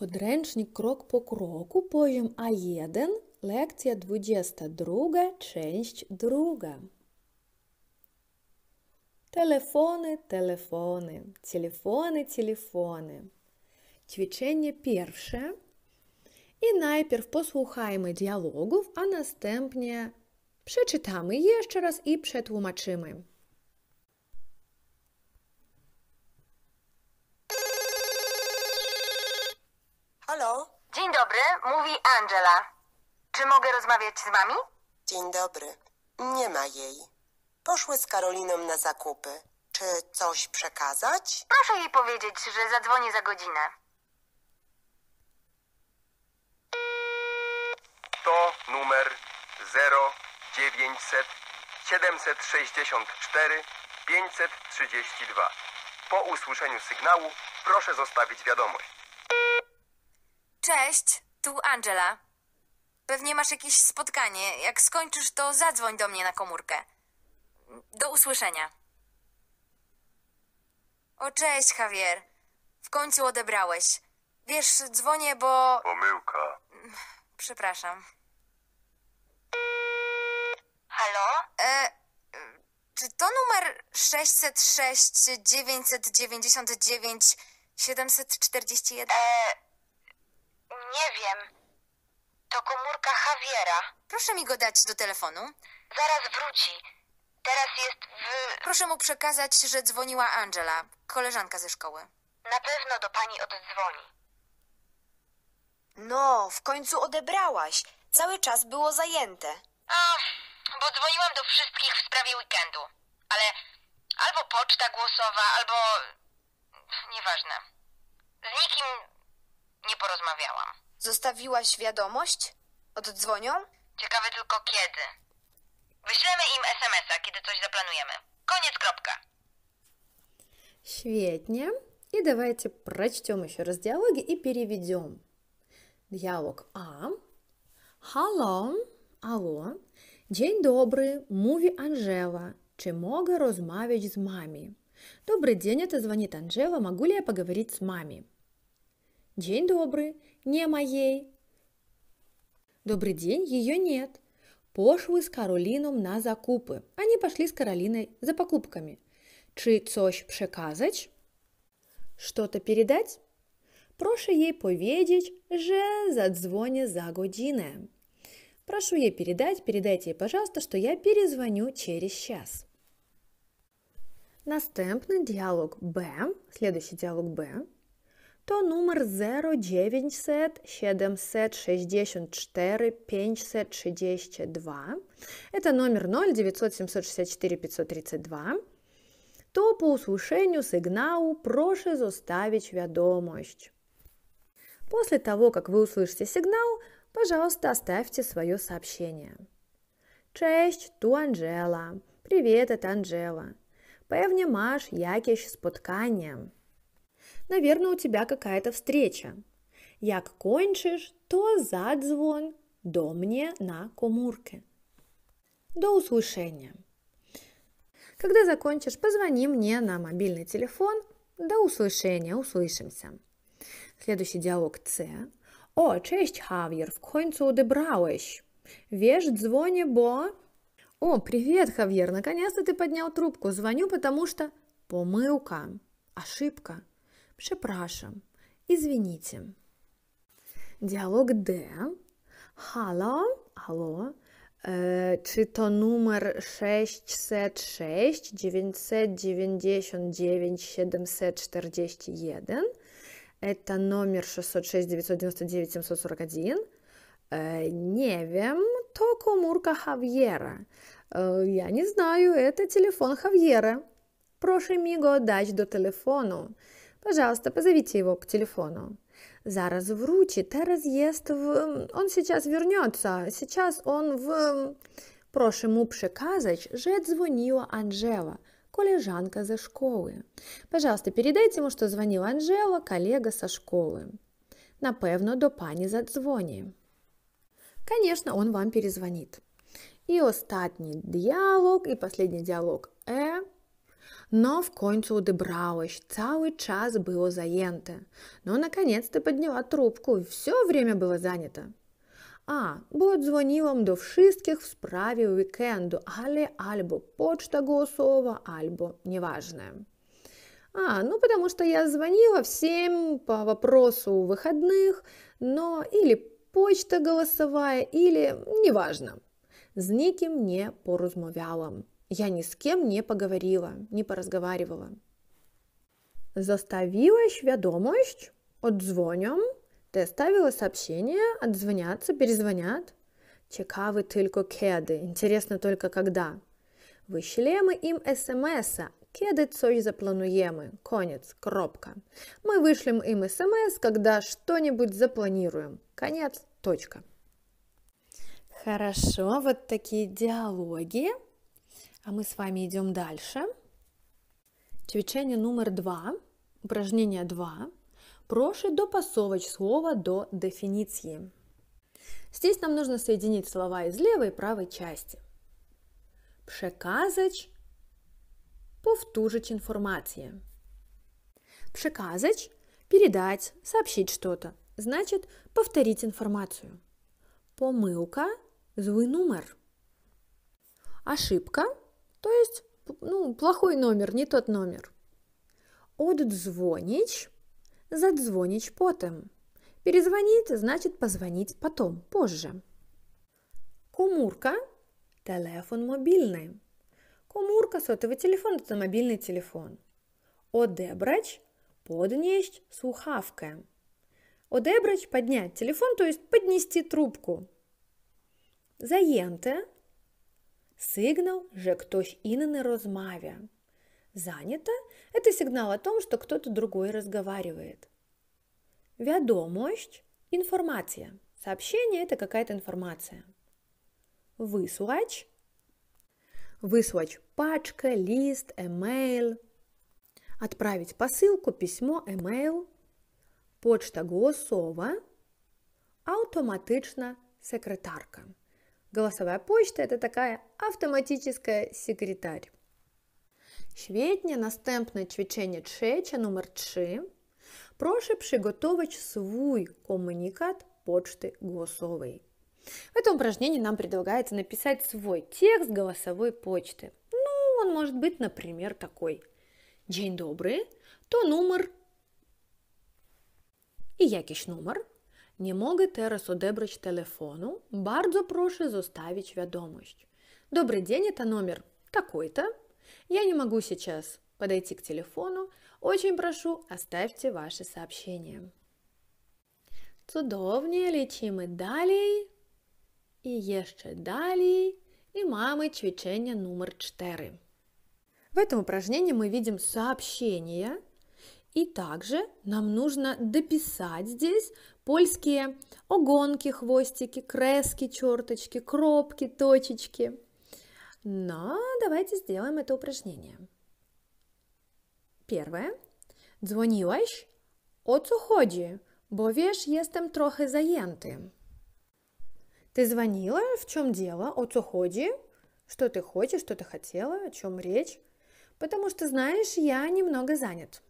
Podręcznik krok po kroku, poziom A1, lekcja 22, część 2. Telefony, telefony, telefony, telefony. Ćwiczenie pierwsze. I najpierw posłuchajmy dialogów, a następnie przeczytamy jeszcze raz i przetłumaczymy. Halo? Dzień dobry, mówi Angela. Czy mogę rozmawiać z wami? Dzień dobry. Nie ma jej. Poszły z Karoliną na zakupy. Czy coś przekazać? Proszę jej powiedzieć, że zadzwonię za godzinę. To numer 0900 764 532. Po usłyszeniu sygnału proszę zostawić wiadomość. Cześć, tu Angela. Pewnie masz jakieś spotkanie. Jak skończysz, to zadzwoń do mnie na komórkę. Do usłyszenia. O cześć, Javier. W końcu odebrałeś. Wiesz, dzwonię, bo. Pomyłka. Przepraszam. Halo? E, czy to numer 606 999 741? E... Nie wiem. To komórka Javiera. Proszę mi go dać do telefonu. Zaraz wróci. Teraz jest w... Proszę mu przekazać, że dzwoniła Angela, koleżanka ze szkoły. Na pewno do pani oddzwoni. No, w końcu odebrałaś. Cały czas było zajęte. A, bo dzwoniłam do wszystkich w sprawie weekendu. Ale albo poczta głosowa, albo... Nieważne. Z nikim nie porozmawiałam. Zostawiłaś wiadomość? Oddzwonią? Ciekawe tylko kiedy. Wyślemy im SMS-a, kiedy coś zaplanujemy. Koniec, kropka. Świetnie. I давайте прочтем еще раз диалоги и переведем. Диалог А. Hello, алло. Dzień dobry, mówi Анжела. Чи mogę rozmawiać z mami? Добрый день, это звонит Анжела. Могу ли я поговорить с мамой? День добрый, не моей. Добрый день, ее нет. Пошли с Каролином на закупы. Они пошли с Каролиной за покупками. Чи coś przekazać? Что-то передать? Прошу ей поведеть, же задзвоне за године. Прошу ей передать, передайте ей, пожалуйста, что я перезвоню через час. Наступный диалог Б, следующий диалог Б то номер нумар 0964 562, это номер 0 964 532, то по услышению сигналу прошу заставить ведомость. После того, как вы услышите сигнал, пожалуйста, оставьте свое сообщение. Cześć, ту Анжела. Привет, это Анжела. Pewnie masz jakieś spotkanie. Наверное, у тебя какая-то встреча. Як кончиш, то задзвон до мне на комурке. До услышания. Когда закончишь, позвони мне на мобильный телефон. До услышания, услышимся. Следующий диалог С. О, честь, Хавьер, в концу одебрауешь. Веш дзвони, бо... О, привет, Хавьер, наконец-то ты поднял трубку. Звоню, потому что... Помылка. Ошибка. Przepraszam. Извините. Dialog D. Halo, halo. E, czy to numer 606 999 741? Это номер 606 999 741. Э, не вем. to komórka Хавьера. Э, я не знаю, это телефон Хавьера. Прошу Миго дать до телефону. Пожалуйста, позовите его к телефону. Зараз вручи, тераз а ест в... Он сейчас вернется. Сейчас он в... Прошему приказач же звонила Анжела, коллежанка за школы. Пожалуйста, передайте ему, что звонила Анжела, коллега со школы. Напевно, до пани задзвони. Конечно, он вам перезвонит. И остатний диалог, и последний диалог «э» Но в концу odebrałeś, целый час было zajęte. Но наконец-то подняла трубку, все время было занято. А, будет звонил вам до wszystkich в справе уикенду, але альбо почта głosowa, альбо неважное. А, ну потому что я звонила всем по вопросу выходных, но или почта голосовая, или неважно. С никим не порозмовляла. Я ни с кем не поговорила, не поразговаривала. Заставилась ведомость, отзвоням, ты оставила сообщение, отзвонятся, перезвонят. Чекавы только кеды, интересно только когда. мы им смс кеды Кеди coś Конец. Кропка. Мы вышлем им смс, когда что-нибудь запланируем. Конец. Точка. Хорошо, вот такие диалоги. А мы с вами идем дальше. Звичайне номер два. Упражнение два. Прошу допасовывать слово до дефиниции. Здесь нам нужно соединить слова из левой и правой части. Przekazać, повторить информацию. Przekazać – передать, сообщить что-то. Значит, повторить информацию. Помылка – злый номер. Ошибка то есть, ну, плохой номер, не тот номер. Отдзвонить, задзвонить потом. Перезвонить значит позвонить потом, позже. Кумурка – телефон мобильный. Кумурка – сотовый телефон, это мобильный телефон. Одебрач – поднесть сухавка. Одебрач – поднять телефон, то есть поднести трубку. Заенте Сигнал, że ktoś inny rozmawia. Занято – это сигнал о том, что кто-то другой разговаривает. Вядомость – информация. Сообщение – это какая-то информация. Высылач – высылач пачка, лист, эмейл, Отправить посылку, письмо, эмейл, Почта голосова – автоматично секретарка. Голосовая почта – это такая автоматическая секретарь. Сьогодні наступне чвічення чеча номер 3 Прошу приготовить свой коммуникат почты голосовой. В этом упражнении нам предлагается написать свой текст голосовой почты. Ну, он может быть, например, такой. День добрый, то номер и якийсь номер – не mogę teraz odebrać телефону, Bardzo прошу, zostawić wiadomość. Добрый день, это номер такой-то. Я не могу сейчас подойти к телефону. Очень прошу, оставьте ваше сообщение. Цудовні лічимо далі і є ще далі, и мамы чвечення номер 4. В этом упражнении мы видим сообщение, и также нам нужно дописать здесь польские огонки, хвостики, крески, черточки, кропки, точечки. Но давайте сделаем это упражнение. Первое. Dzwoniłeś? O co chodzi? Bo wiesz, jestem трохи заенты. Ты звонила? В чем дело? О co chodzi? Что ты хочешь, что ты хотела, о чем речь? Потому что, знаешь, я немного занят.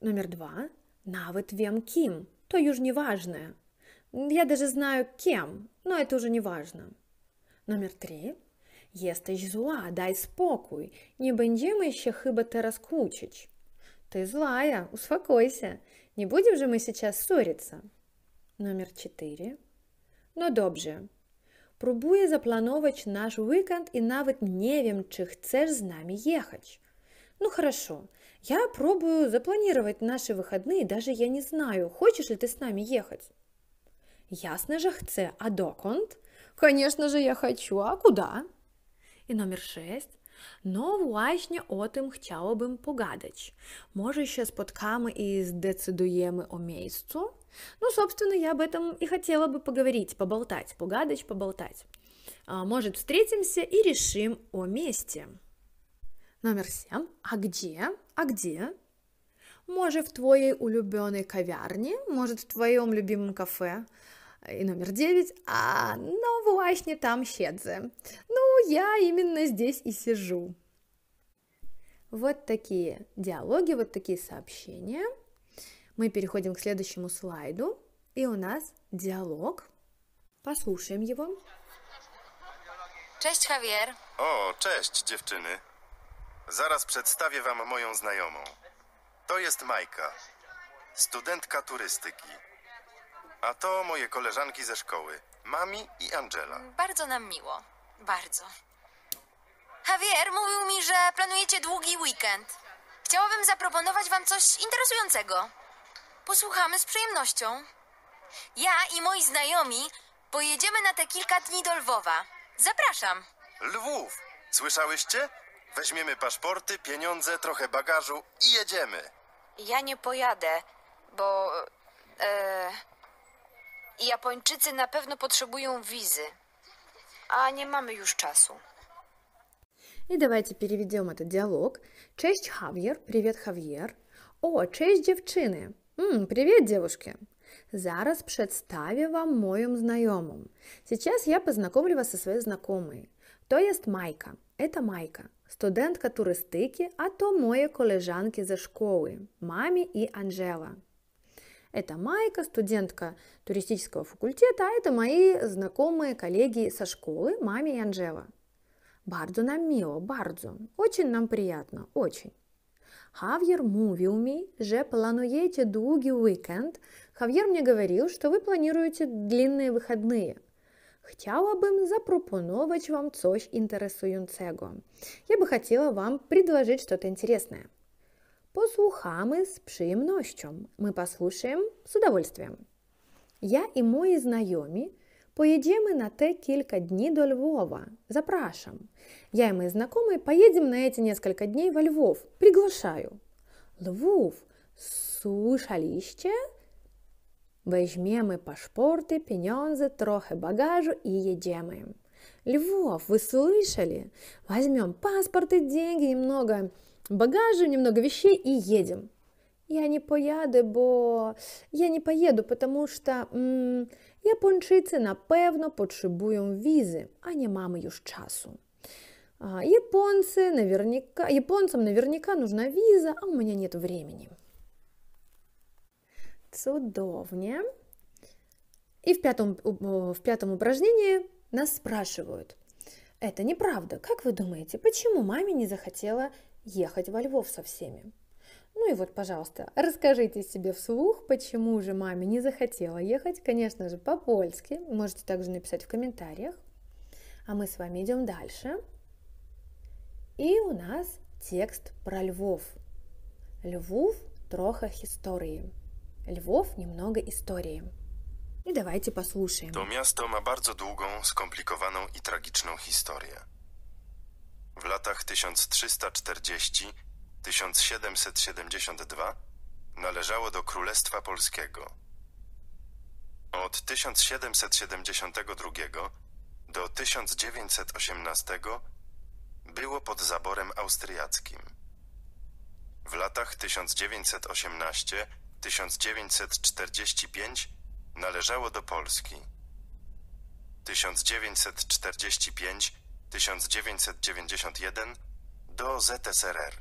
Номер два. Nawet wiem kim. To już nieważne. Я даже знаю кем, но это уже неважно. Номер три. Jesteś zła, daj spokój. Nie będziemy się chyba teraz kłócić. Ты злая, успокойся. Не будем же мы сейчас ссориться. Номер четыре. No dobrze. Próbuję zaplanować nasz weekend i nawet nie wiem, czy chcesz z nami jechać. Ну хорошо, я пробую запланировать наши выходные, даже я не знаю, хочешь ли ты с нами ехать? Ясно же, хце, а доконт? Конечно же, я хочу, а куда? И номер шесть. Но власне о тим chciałabym погадач. Може, ще споткаємо і здецидуємо о місцю? Ну, собственно, я об этом и хотела бы поговорить, поболтать, погадач, поболтать. А, может, встретимся и решим о месте. Номер семь. А где? А где? Може, в твоей улюбленной кав'ярні, может в твоем любимом кафе. Э, и номер девять. А, ну, власне, там щедзе. Ну, я именно здесь и сижу. Вот такие диалоги, вот такие сообщения. Мы переходим к следующему слайду. И у нас диалог. Послушаем его. Cześć, Javier. O, cześć, dziewczyny. Zaraz przedstawię wam moją znajomą. To jest Majka, studentka turystyki. A to moje koleżanki ze szkoły, Mami i Angela. Bardzo nam miło. Bardzo. Javier mówił mi, że planujecie długi weekend. Chciałabym zaproponować wam coś interesującego. Posłuchamy z przyjemnością. Ja i moi znajomi pojedziemy na te kilka dni do Lwowa. Zapraszam. Lwów! Słyszałyście? Weźmiemy paszporty, pieniądze, trochę bagażu i jedziemy. Ja nie pojadę, bo. E, Japończycy na pewno potrzebują wizy. A nie mamy już czasu. И давайте переведем этот диалог. Честь, Хавьер. Привет, Хавьер. О, честь, девчины. М, привет, девушки. Зараз представлю вам моим знакомым. Сейчас я познакомлю вас со своей знакомой. То есть Майка. Это Майка. студентка туристики, а то мои коллежанки за школы, маме и Анжела. Это Майка, студентка туристического факультета, а это мои знакомые коллеги со школы, маме и Анжела. Бардзо нам мило, бардзо. Очень нам приятно, очень. Хавьер мувил ми, же плануете долгий уикенд. Хавьер мне говорил, что вы планируете длинные выходные – Chciałabym zaproponować Wam coś interesującego. Ja by хотела Wam предложить что-то интересное. Posłuchamy z przyjemnością. My posłuchaем z удовольствием. Я i moi znajomi поїдемо на те кілька днів до Львова. Запрашам. Я и мои знакомые поедем на эти несколько дней во Львов. Приглашаю. Львов. Слушалище? Weźmiemy paszporty, pieniądze, trochę bagażu i jedziemy. Львов, вы слышали? Возьмем паспорты, деньги, немного багажа, немного вещей и едем. Я не поеду, бо я не поеду, потому что м, япончиці, напевно, потребують визы, а не мамы ж часу. А, японцы наверняка, японцам наверняка нужна виза, а у меня нет времени. Цудовне. И в пятом, в пятом упражнении нас спрашивают. Это неправда. Как вы думаете, почему маме не захотела ехать во Львов со всеми? Ну и вот, пожалуйста, расскажите себе вслух, почему же маме не захотела ехать, конечно же, по-польски. Можете также написать в комментариях. А мы с вами идем дальше. И у нас текст про Львов. Львов трохи истории. немного истории. To miasto ma bardzo długą, skomplikowaną i tragiczną historię. W latach 1340-1772 należało do Królestwa Polskiego. Od 1772 do 1918 było pod zaborem austriackim. W latach 1918 1945 należało do Polski. 1945-1991 do ZSRR,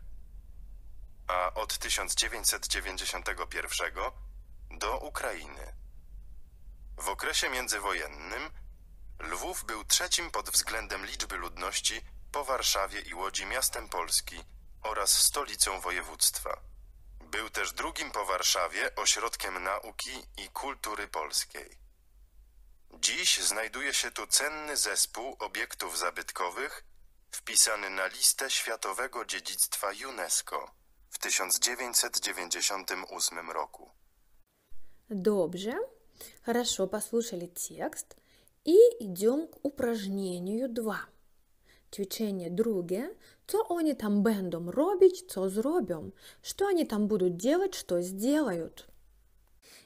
a od 1991 do Ukrainy. W okresie międzywojennym Lwów był trzecim pod względem liczby ludności po Warszawie i Łodzi miastem Polski oraz stolicą województwa. Był też drugim po Warszawie ośrodkiem nauki i kultury polskiej. Dziś znajduje się tu cenny zespół obiektów zabytkowych, wpisany na listę światowego dziedzictwa UNESCO w 1998 roku. Dobrze, хорошо послушали текст i idziemy к упражнению 2. Ćwiczenie drugie Что они там бендом робить, что зробим? Что они там будут делать, что сделают?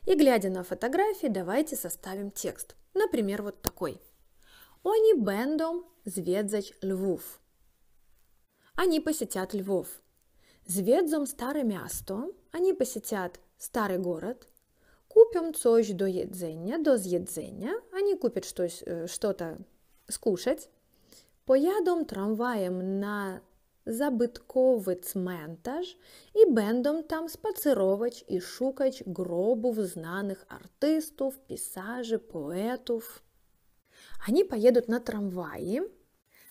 И глядя на фотографии, давайте составим текст. Например, вот такой. Они бендом зведзач Львов. Они посетят Львов. Зведзом старое место. Они посетят старый город. Купим coś до едзения, до з'єдзення. Они купят что э, что-то скушать. Поядом трамваем на забитковий цментаж, і бендом там спацировач і шукач гробов знаних артистов, писажи, поэтов. Они поедут на трамвае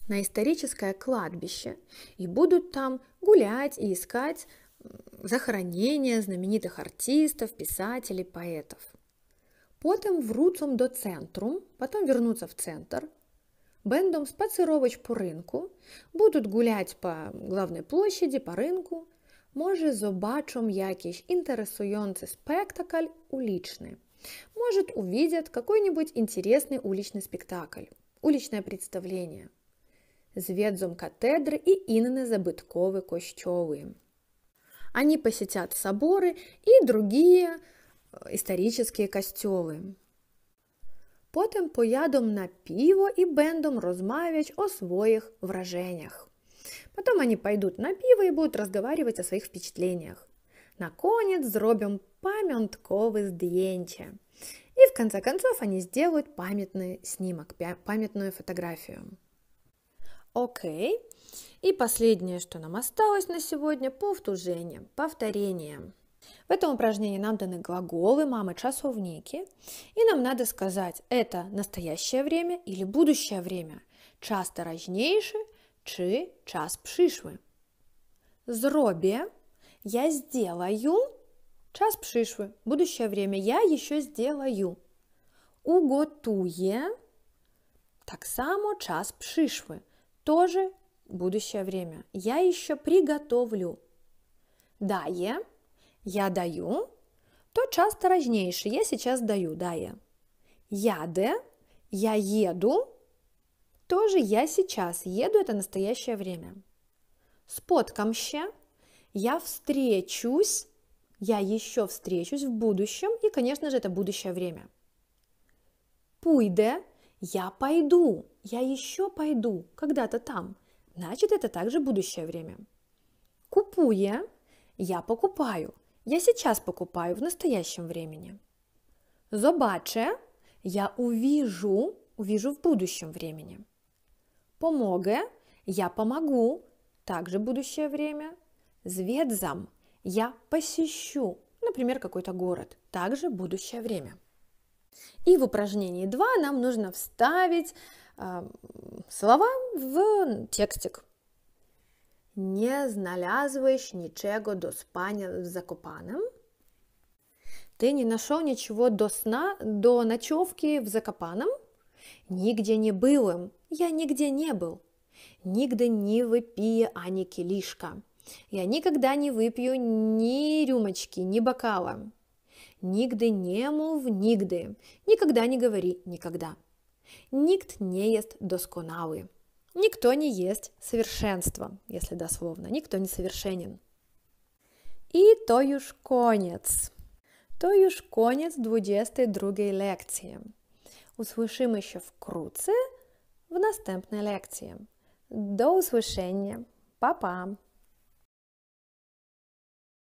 на историческое кладбище и будут там гулять и искать захоронения знаменитых артистов, писателей, поэтов. Потом вруцом до центру, потом вернуться в центр, Бендом спацировать по рынку, будут гулять по главной площади, по rynku. Może zobaczą jakiś интересующий спектакль уличный, Может, увидят какой-нибудь интересный уличный спектакль, уличное представление. Зведзом катедры и инны забытковы кощевые. Они посетят соборы и другие э, исторические костелы. Потім поядом на пиво і бендом розмовлять о своїх враженнях. Потом они пойдут на пиво и будут разговаривать о своих впечатлениях. Наконец зробим памятковые зденче. И в конце концов они сделают памятный снимок, памятную фотографию. Окей. И последнее, что нам осталось на сегодня, повторение. Повторение. В этом упражнении нам даны глаголы, мамы, часовники. И нам надо сказать, это настоящее время или будущее время. Час дорожнейший, чи час пшишвы. Зробе я сделаю час пшишвы. Будущее время я еще сделаю. Уготуе так само час пшишвы. Тоже будущее время. Я еще приготовлю. Дае я даю, то час дорожнейший. Я сейчас даю, дае. Яде, я еду, тоже я сейчас. Еду – это настоящее время. Споткамще, я встречусь, я еще встречусь в будущем, и, конечно же, это будущее время. Пуйде, я пойду, я еще пойду, когда-то там. Значит, это также будущее время. Купуе, я покупаю, я сейчас покупаю в настоящем времени. Zobaczę я увижу, увижу в будущем времени. Помоге я помогу, также будущее время. Зведзам я посещу, например, какой-то город, также будущее время. И в упражнении 2 нам нужно вставить э, слова в текстик nie znalazłeś niczego до spania в Zakopanem? Ты не нашел ничего до сна, до ночевки в Закопаном? Нигде не был им. Я нигде не был. Нигде не выпия ани килишка. Я никогда не выпью ни рюмочки, ни бокала. Нигде не мув нигде. Никогда не говори никогда. Никт не ест досконалы. Никто не есть совершенство, если дословно, никто не совершенен. И то już koniec. To już koniec 22 lekcji. Usłyszymy się wkrótce w następnej lekcji. Do usłyszenia. Pa, pa!